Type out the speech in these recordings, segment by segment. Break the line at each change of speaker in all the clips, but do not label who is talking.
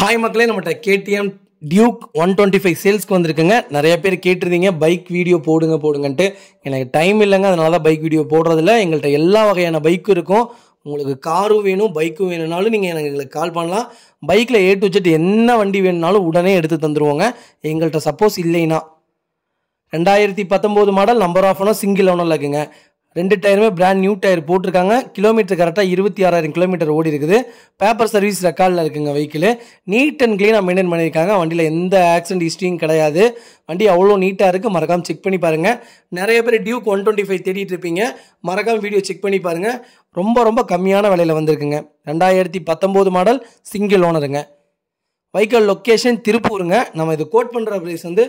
hi மக்களே நம்மகிட்ட KTM Duke one twenty five சேல்ஸ்க்கு வந்திருக்குங்க நிறைய பேர் கேட்டிருந்தீங்க பைக் வீடியோ போடுங்க போடுங்கன்ட்டு எனக்கு டைம் இல்லைங்க அதனால தான் பைக் வீடியோ போடுறதில்ல எங்கள்கிட்ட எல்லா வகையான பைக்கும் இருக்கும் உங்களுக்கு காரும் வேணும் பைக்கும் வேணும்னாலும் நீங்கள் எனக்கு எங்களுக்கு கால் பண்ணலாம் பைக்கில் ஏ டு ஜெட் என்ன வண்டி வேணும்னாலும் உடனே எடுத்து தந்துடுவோங்க எங்கள்கிட்ட சப்போஸ் இல்லைன்னா ரெண்டாயிரத்தி பத்தொம்போது மாடல் நம்பர் ஆஃப் ஒன்னும் சிங்கிள் ஒன்றும் இருக்குங்க ரெண்டு டயருமே பிராண்ட் நியூ டயர் போட்டிருக்காங்க கிலோமீட்டர் கரெக்டாக இருபத்தி ஆறாயிரம் கிலோமீட்டர் ஓடி இருக்குது பேப்பர் சர்வீஸ் ரெக்கார்டில் இருக்குங்க வெஹிக்கிள் நீட் அண்ட் க்ளீனாக மெயின்டைன் பண்ணியிருக்காங்க வண்டியில் எந்த ஆக்சிடென்ட் ஹிஸ்ட்ரியும் கிடையாது வண்டி அவ்வளோ நீட்டாக இருக்குது மறக்காமல் செக் பண்ணி பாருங்கள் நிறைய பேர் டியூக் ஒன் டுவெண்ட்டி ஃபைவ் தேடிட்டு இருப்பீங்க மறக்காமல் வீடியோ செக் பண்ணி பாருங்கள் ரொம்ப ரொம்ப கம்மியான விலையில் வந்திருக்குங்க ரெண்டாயிரத்தி பத்தொம்போது மாடல் சிங்கிள் ஓனருங்க வைக்கல் லொக்கேஷன் திருப்பூருங்க நம்ம இது கோட் பண்ணுற ப்ரைஸ் வந்து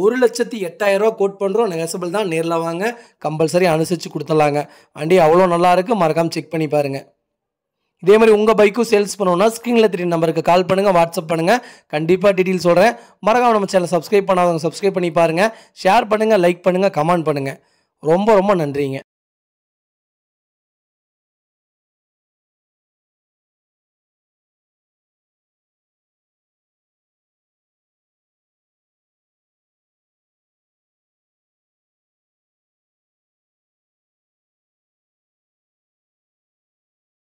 ஒரு லட்சத்தி எட்டாயிரம் ரூபா கோட் பண்ணுறோம் நெகசபிள் தான் நேரில் வாங்க கம்பல்சரி அனுசரித்து கொடுத்துடலாங்க வண்டி அவ்வளோ நல்லாயிருக்கு மறக்காமல் செக் பண்ணி பாருங்கள் இதே மாதிரி உங்கள் பைக்கும் சேல்ஸ் பண்ணணும்னா ஸ்க்ரீனில் தெரியும் நம்பருக்கு கால் பண்ணுங்கள் வாட்ஸ்அப் பண்ணுங்கள் கண்டிப்பாக டீட்டெயில் சொல்கிறேன் மறக்காம நம்ம சேனல் சப்ஸ்கிரைப் பண்ணாதவங்க சப்ஸ்கிரைப் பண்ணி பாருங்கள் ஷேர் பண்ணுங்கள் லைக் பண்ணுங்கள் கமெண்ட் பண்ணுங்கள் ரொம்ப ரொம்ப நன்றிங்க